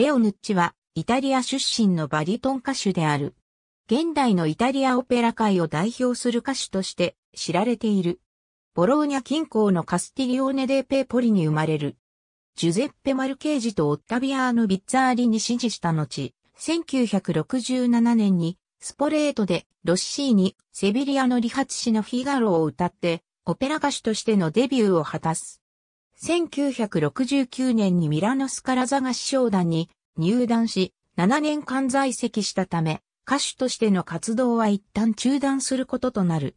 レオヌッチはイタリア出身のバリトン歌手である。現代のイタリアオペラ界を代表する歌手として知られている。ボローニャ近郊のカスティリオーネ・デペーポリに生まれる。ジュゼッペ・マルケージとオッタビアーノ・ビッツァーリに支持した後、1967年にスポレートでロッシーにセビリアの理髪師のフィガロを歌ってオペラ歌手としてのデビューを果たす。1969年にミラノスカラザ師匠団に入団し、7年間在籍したため、歌手としての活動は一旦中断することとなる。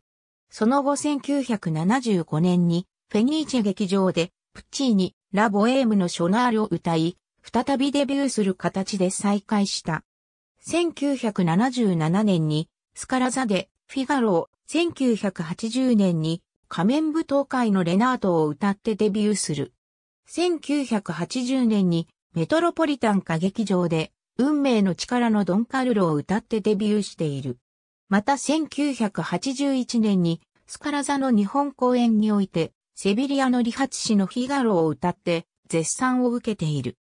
その後1975年にフェニーチェ劇場でプッチーニ、ラボエームのショナールを歌い、再びデビューする形で再開した。1977年にスカラザでフィガロー、1980年に仮面舞踏会のレナートを歌ってデビューする。1980年にメトロポリタン歌劇場で運命の力のドンカルロを歌ってデビューしている。また1981年にスカラ座の日本公演においてセビリアの理髪師のフィガロを歌って絶賛を受けている。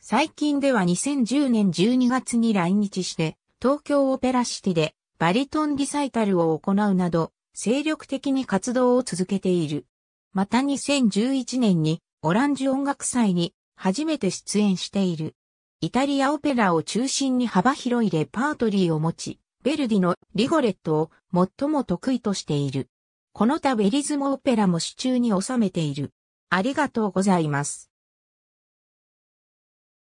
最近では2010年12月に来日して東京オペラシティでバリトンリサイタルを行うなど精力的に活動を続けている。また2011年にオランジュ音楽祭に初めて出演している。イタリアオペラを中心に幅広いレパートリーを持ち、ベルディのリゴレットを最も得意としている。この他ベリズムオペラも手中に収めている。ありがとうございます。